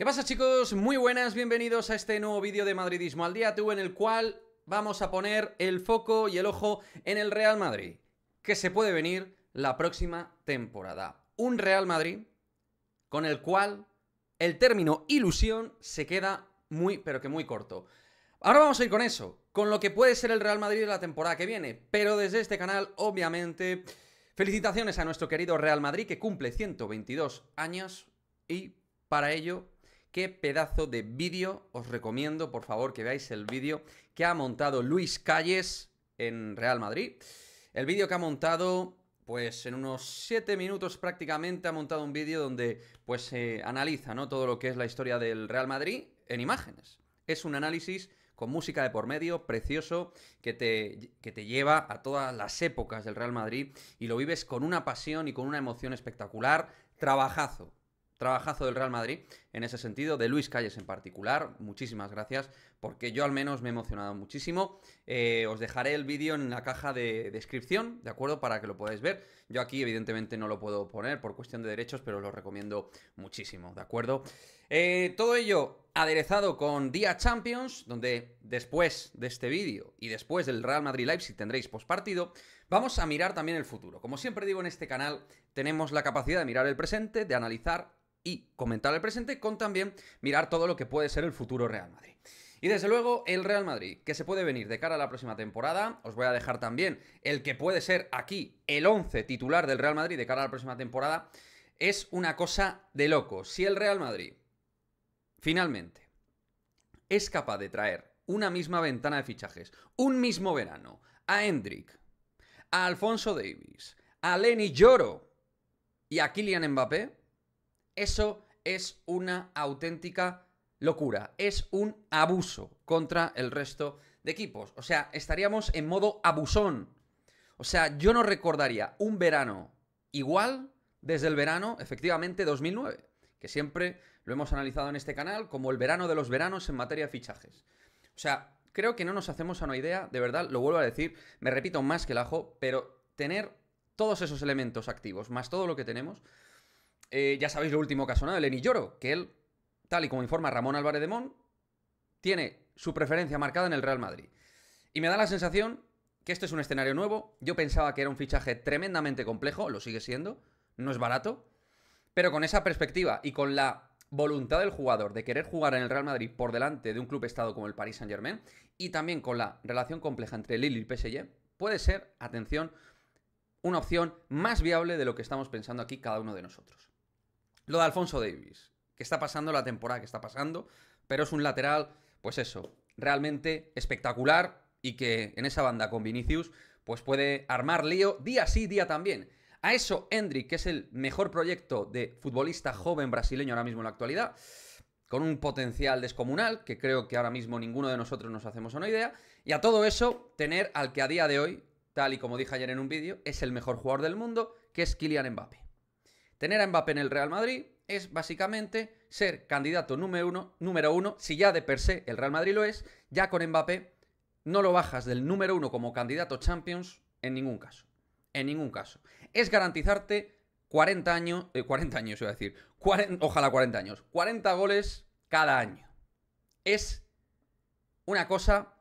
¿Qué pasa chicos? Muy buenas, bienvenidos a este nuevo vídeo de Madridismo al día, tú en el cual vamos a poner el foco y el ojo en el Real Madrid, que se puede venir la próxima temporada. Un Real Madrid con el cual el término ilusión se queda muy, pero que muy corto. Ahora vamos a ir con eso, con lo que puede ser el Real Madrid de la temporada que viene, pero desde este canal, obviamente, felicitaciones a nuestro querido Real Madrid que cumple 122 años y para ello Qué pedazo de vídeo, os recomiendo por favor que veáis el vídeo que ha montado Luis Calles en Real Madrid. El vídeo que ha montado, pues en unos 7 minutos prácticamente ha montado un vídeo donde pues se analiza ¿no? todo lo que es la historia del Real Madrid en imágenes. Es un análisis con música de por medio, precioso, que te, que te lleva a todas las épocas del Real Madrid y lo vives con una pasión y con una emoción espectacular. Trabajazo, Trabajazo del Real Madrid en ese sentido, de Luis Calles en particular. Muchísimas gracias, porque yo al menos me he emocionado muchísimo. Eh, os dejaré el vídeo en la caja de descripción, ¿de acuerdo? Para que lo podáis ver. Yo aquí, evidentemente, no lo puedo poner por cuestión de derechos, pero lo recomiendo muchísimo, ¿de acuerdo? Eh, todo ello aderezado con Día Champions, donde después de este vídeo y después del Real Madrid si tendréis pospartido, vamos a mirar también el futuro. Como siempre digo en este canal, tenemos la capacidad de mirar el presente, de analizar y comentar el presente con también mirar todo lo que puede ser el futuro Real Madrid. Y desde luego el Real Madrid, que se puede venir de cara a la próxima temporada, os voy a dejar también el que puede ser aquí el 11 titular del Real Madrid de cara a la próxima temporada, es una cosa de loco. Si el Real Madrid finalmente es capaz de traer una misma ventana de fichajes, un mismo verano, a Hendrik, a Alfonso Davis, a Lenny Lloro y a Kylian Mbappé, eso es una auténtica locura, es un abuso contra el resto de equipos. O sea, estaríamos en modo abusón. O sea, yo no recordaría un verano igual desde el verano, efectivamente, 2009, que siempre lo hemos analizado en este canal como el verano de los veranos en materia de fichajes. O sea, creo que no nos hacemos a una idea, de verdad, lo vuelvo a decir, me repito más que el ajo, pero tener todos esos elementos activos, más todo lo que tenemos, eh, ya sabéis lo último que ha sonado, Eleni Lloro, que él, tal y como informa Ramón Álvarez de Mon, tiene su preferencia marcada en el Real Madrid. Y me da la sensación que este es un escenario nuevo. Yo pensaba que era un fichaje tremendamente complejo, lo sigue siendo, no es barato, pero con esa perspectiva y con la voluntad del jugador de querer jugar en el Real Madrid por delante de un club estado como el Paris Saint-Germain y también con la relación compleja entre Lille y PSG, puede ser, atención, una opción más viable de lo que estamos pensando aquí cada uno de nosotros. Lo de Alfonso Davis, que está pasando la temporada que está pasando, pero es un lateral, pues eso, realmente espectacular y que en esa banda con Vinicius, pues puede armar lío día sí, día también. A eso Hendrik, que es el mejor proyecto de futbolista joven brasileño ahora mismo en la actualidad, con un potencial descomunal, que creo que ahora mismo ninguno de nosotros nos hacemos una idea, y a todo eso tener al que a día de hoy, tal y como dije ayer en un vídeo, es el mejor jugador del mundo, que es Kylian Mbappé. Tener a Mbappé en el Real Madrid es básicamente ser candidato número uno, número uno, si ya de per se el Real Madrid lo es, ya con Mbappé no lo bajas del número uno como candidato Champions en ningún caso. En ningún caso. Es garantizarte 40 eh, años, 40 años decir, ojalá 40 años, 40 goles cada año. Es una cosa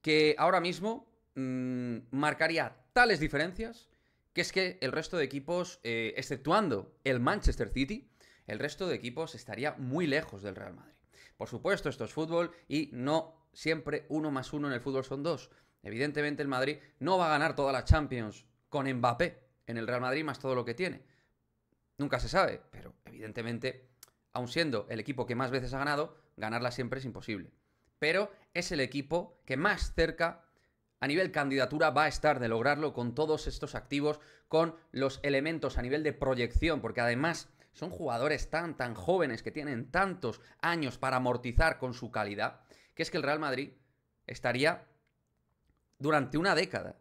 que ahora mismo mm, marcaría tales diferencias que es que el resto de equipos, eh, exceptuando el Manchester City, el resto de equipos estaría muy lejos del Real Madrid. Por supuesto, esto es fútbol y no siempre uno más uno en el fútbol son dos. Evidentemente el Madrid no va a ganar todas las Champions con Mbappé en el Real Madrid más todo lo que tiene. Nunca se sabe, pero evidentemente, aun siendo el equipo que más veces ha ganado, ganarla siempre es imposible. Pero es el equipo que más cerca a nivel candidatura va a estar de lograrlo con todos estos activos, con los elementos a nivel de proyección, porque además son jugadores tan, tan jóvenes que tienen tantos años para amortizar con su calidad, que es que el Real Madrid estaría durante una década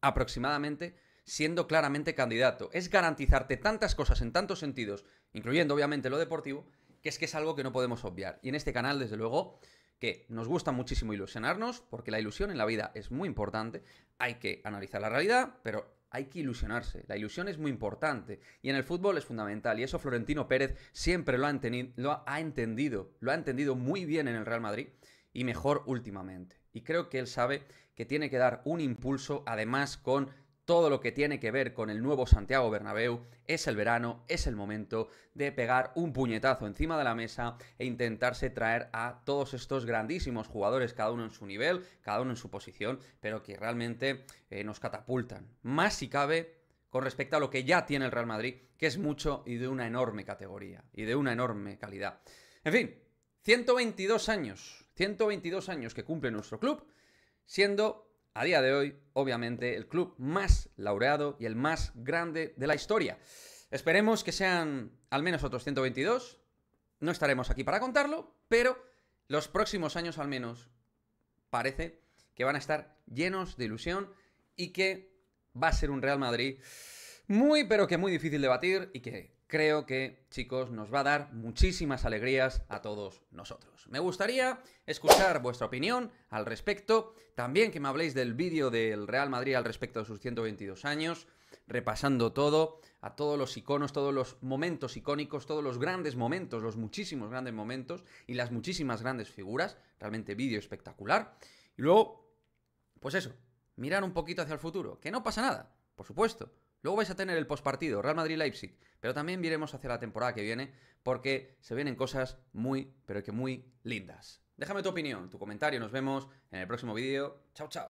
aproximadamente siendo claramente candidato. Es garantizarte tantas cosas en tantos sentidos, incluyendo obviamente lo deportivo, que es que es algo que no podemos obviar. Y en este canal, desde luego, que nos gusta muchísimo ilusionarnos, porque la ilusión en la vida es muy importante, hay que analizar la realidad, pero hay que ilusionarse, la ilusión es muy importante y en el fútbol es fundamental y eso Florentino Pérez siempre lo ha, lo ha entendido, lo ha entendido muy bien en el Real Madrid y mejor últimamente. Y creo que él sabe que tiene que dar un impulso, además con todo lo que tiene que ver con el nuevo Santiago Bernabéu, es el verano, es el momento de pegar un puñetazo encima de la mesa e intentarse traer a todos estos grandísimos jugadores, cada uno en su nivel, cada uno en su posición, pero que realmente eh, nos catapultan. Más si cabe con respecto a lo que ya tiene el Real Madrid, que es mucho y de una enorme categoría y de una enorme calidad. En fin, 122 años, 122 años que cumple nuestro club, siendo a día de hoy, obviamente, el club más laureado y el más grande de la historia. Esperemos que sean al menos otros 122. No estaremos aquí para contarlo, pero los próximos años al menos parece que van a estar llenos de ilusión y que va a ser un Real Madrid muy pero que muy difícil de batir y que creo que, chicos, nos va a dar muchísimas alegrías a todos nosotros. Me gustaría escuchar vuestra opinión al respecto, también que me habléis del vídeo del Real Madrid al respecto de sus 122 años, repasando todo, a todos los iconos, todos los momentos icónicos, todos los grandes momentos, los muchísimos grandes momentos y las muchísimas grandes figuras, realmente vídeo espectacular. Y luego, pues eso, mirar un poquito hacia el futuro, que no pasa nada, por supuesto. Luego vais a tener el postpartido, Real Madrid-Leipzig, pero también viremos hacia la temporada que viene porque se vienen cosas muy, pero que muy lindas. Déjame tu opinión, tu comentario, nos vemos en el próximo vídeo. Chao, chao.